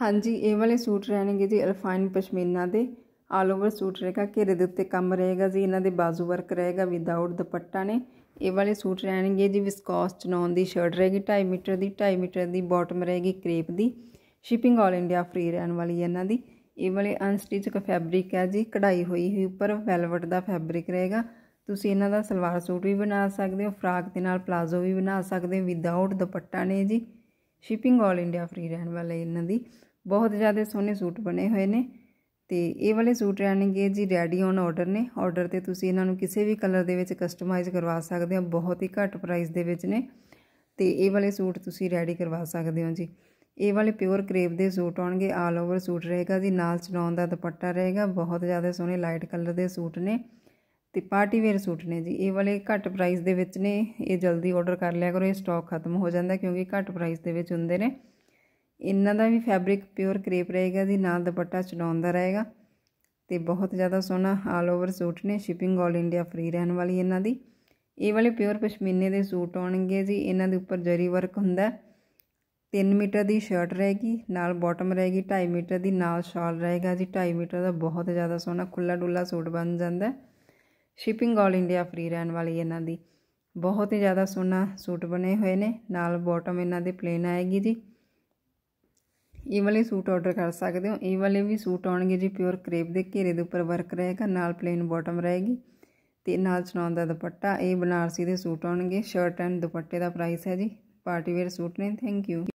ਹਾਂਜੀ ਇਹ ਵਾਲੇ ਸੂਟ ਰਹਿਣਗੇ ਜੀ ਅਲਫਾਈਨ ਪਸ਼ਮੀਨਾ ਦੇ ਆਲ ਓਵਰ ਸੂਟ ਰਹੇਗਾ ਘੇਰੇ ਦੇ ਉੱਤੇ ਕੰਮ ਰਹੇਗਾ ਜੀ ਇਹਨਾਂ ਦੇ ਬਾਜ਼ੂ ਵਰਕ ਰਹੇਗਾ ਵਿਦਆਊਟ ਦੁਪੱਟਾ ਨੇ ਇਹ ਵਾਲੇ ਸੂਟ ਰਹਿਣਗੇ ਜੀ ਵਿਸਕੋਸ ਚਨੌਨ ਦੀ ਸ਼ਰਟ ਰਹੇਗੀ 2.5 ਮੀਟਰ ਦੀ 2.5 ਮੀਟਰ ਦੀ ਬਾਟਮ ਰਹੇਗੀ ਕ੍ਰੇਪ ਦੀ ਸ਼ਿਪਿੰਗ ਆਲ ਇੰਡੀਆ ਫ੍ਰੀ ਰਹਿਣ ਵਾਲੀ ਹੈ ਇਹਨਾਂ ਦੀ ਇਹ ਵਾਲੇ ਅਨਸਟਿਚ ਫੈਬਰਿਕ ਹੈ ਜੀ ਕਢਾਈ ਹੋਈ ਹੋਈ ਉੱਪਰ ਵੈਲਵਟ ਦਾ ਫੈਬਰਿਕ ਰਹੇਗਾ ਤੁਸੀਂ ਇਹਨਾਂ ਦਾ ਸਲਵਾਰ ਸੂਟ ਵੀ ਬਣਾ ਸਕਦੇ ਹੋ ਫਰਾਕ ਦੇ ਨਾਲ ਪਲਾਜ਼ੋ ਵੀ ਬਣਾ ਸਕਦੇ ਹੋ ਵਿਦਆਊਟ ਦੁਪੱਟਾ ਨੇ ਜੀ ਸ਼ਿਪਿੰਗ ਆਲ ਇੰਡੀਆ ਫ੍ਰੀ ਰਹਿਣ ਵਾਲੇ ਇਹਨਾਂ ਦੀ ਬਹੁਤ ਜ਼ਿਆਦਾ ਸੋਹਣੇ ਸੂਟ ਬਣੇ ਹੋਏ ਨੇ ਤੇ ਇਹ ਵਾਲੇ ਸੂਟ ਰਹਿਣਗੇ ਜੀ ਰੈਡੀ ਔਨ ਆਰਡਰ ਨੇ ਆਰਡਰ ਤੇ ਤੁਸੀਂ ਇਹਨਾਂ ਨੂੰ ਕਿਸੇ ਵੀ ਕਲਰ ਦੇ ਵਿੱਚ ਕਸਟਮਾਈਜ਼ ਕਰਵਾ ਸਕਦੇ ਹੋ ਬਹੁਤ ਹੀ ਘੱਟ ਪ੍ਰਾਈਸ ਦੇ ਵਿੱਚ ਨੇ ਤੇ ਇਹ ਵਾਲੇ ਸੂਟ ਤੁਸੀਂ ਰੈਡੀ ਕਰਵਾ ਸਕਦੇ ਹੋ ਜੀ ਇਹ ਵਾਲੇ ਪਿਓਰ ਕਰੇਪ ਦੇ ਸੂਟ ਆਉਣਗੇ ਆਲ ਓਵਰ ਸੂਟ ਰਹੇਗਾ ਜੀ ਨਾਲ ਚੜਾਉਣ ਦਾ ਦੁਪੱਟਾ ਰਹੇਗਾ ਬਹੁਤ ਜ਼ਿਆਦਾ ਸੋਹਣੇ ਲਾਈਟ ਕਲਰ ਦੇ ਸੂਟ ਨੇ ਤੇ ਪਾਰਟੀ ਵੇਅਰ ਸੂਟ ਨੇ ਜੀ ਇਹ ਵਾਲੇ ਘੱਟ ਪ੍ਰਾਈਸ ਦੇ ਵਿੱਚ ਨੇ ਇਹ ਜਲਦੀ ਆਰਡਰ ਕਰ ਲਿਆ ਕਰੋ ਇਹ ਸਟਾਕ ਖਤਮ ਹੋ ਜਾਂਦਾ ਕਿਉਂਕਿ ਘੱਟ ਪ੍ਰਾਈਸ ਦੇ ਵਿੱਚ ਹੁੰਦੇ ਨੇ ਇਹਨਾਂ ਦਾ ਵੀ ਫੈਬਰਿਕ ਪਿਓਰ ਕ੍ਰੇਪ ਰਹੇਗਾ ਦੀ ਨਾਲ ਦੁਪੱਟਾ ਚੜਾਉਣ ਦਾ ਰਹੇਗਾ ਤੇ ਬਹੁਤ ਜ਼ਿਆਦਾ ਸੋਹਣਾ ਆਲ ਓਵਰ ਸੂਟ ਨੇ ਸ਼ਿਪਿੰਗ ਆਲ ਇੰਡੀਆ ਫ੍ਰੀ ਰਹਿਣ ਵਾਲੀ ਇਹਨਾਂ ਦੀ ਇਹ ਵਾਲੇ ਪਿਓਰ ਪਸ਼ਮੀਨੇ ਦੇ ਸੂਟ ਆਉਣਗੇ ਜੀ ਇਹਨਾਂ ਦੇ ਉੱਪਰ ਜਰੀ ਵਰਕ ਹੁੰਦਾ 3 ਮੀਟਰ ਦੀ ਸ਼ਰਟ ਰਹੇਗੀ ਨਾਲ ਬਾਟਮ ਰਹੇਗੀ 2.5 ਮੀਟਰ ਦੀ ਨਾਲ ਸ਼ਾਲ ਰਹੇਗਾ ਜੀ 2.5 ਮੀਟਰ ਦਾ ਬਹੁਤ ਜ਼ਿਆਦਾ ਸੋਹਣਾ ਖੁੱਲਾ ਡੁੱਲਾ ਸੂਟ ਬਣ ਜਾਂਦਾ ਸ਼ਿਪਿੰਗ ਆਲ ਇੰਡੀਆ ਫ੍ਰੀ ਰਹਿਣ ਵਾਲੀ ਇਹਨਾਂ ਦੀ ਬਹੁਤ ਹੀ ਜ਼ਿਆਦਾ ਸੋਹਣਾ ਸੂਟ ਬਣੇ ਹੋਏ ਨੇ ਨਾਲ ਬਾਟਮ ਇਹਨਾਂ ਦੇ ਪਲੇਨ ਆਏਗੀ ਜੀ ਇਹ ਵਾਲੇ ਸੂਟ ਆਰਡਰ ਕਰ ਸਕਦੇ ਹੋ ਇਹ ਵਾਲੇ ਵੀ ਸੂਟ ਆਉਣਗੇ ਜੀ ਪਿਓਰ ਕ੍ਰੇਪ ਦੇ ਘੇਰੇ ਦੇ ਉੱਪਰ ਵਰਕ ਰਹੇਗਾ ਨਾਲ ਪਲੇਨ ਬਾਟਮ ਰਹੇਗੀ ਤੇ ਨਾਲ ਚਨੌਨ ਦਾ ਦੁਪੱਟਾ ਇਹ ਬਨਾਰਸੀ ਦੇ ਸੂਟ ਆਉਣਗੇ ਸ਼ਰਟ ਐਂਡ ਦੁਪੱਟੇ ਦਾ ਪ੍ਰਾਈਸ ਹੈ ਜੀ ਪਾਰਟੀ ਵੇਅਰ ਸੂਟ ਨੇ ਥੈਂਕ ਯੂ